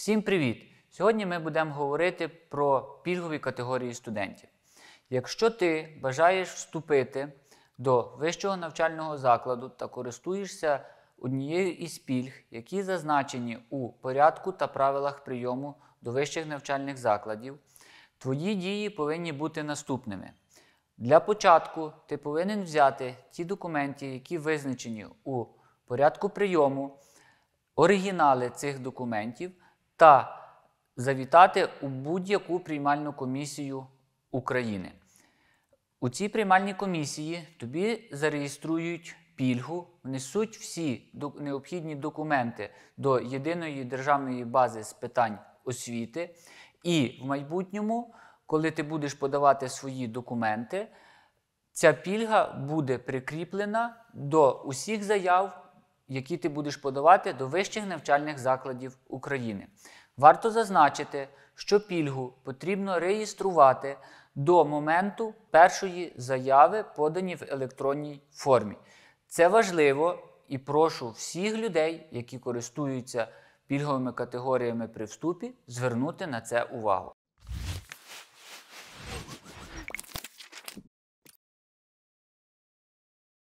Всім привіт! Сьогодні ми будемо говорити про пільгові категорії студентів. Якщо ти бажаєш вступити до вищого навчального закладу та користуєшся однією із пільг, які зазначені у порядку та правилах прийому до вищих навчальних закладів, твої дії повинні бути наступними. Для початку ти повинен взяти ті документи, які визначені у порядку прийому, оригінали цих документів та завітати у будь-яку приймальну комісію України. У цій приймальній комісії тобі зареєструють пільгу, внесуть всі необхідні документи до єдиної державної бази з питань освіти, і в майбутньому, коли ти будеш подавати свої документи, ця пільга буде прикріплена до усіх заяв які ти будеш подавати до вищих навчальних закладів України. Варто зазначити, що пільгу потрібно реєструвати до моменту першої заяви, подані в електронній формі. Це важливо і прошу всіх людей, які користуються пільговими категоріями при вступі, звернути на це увагу.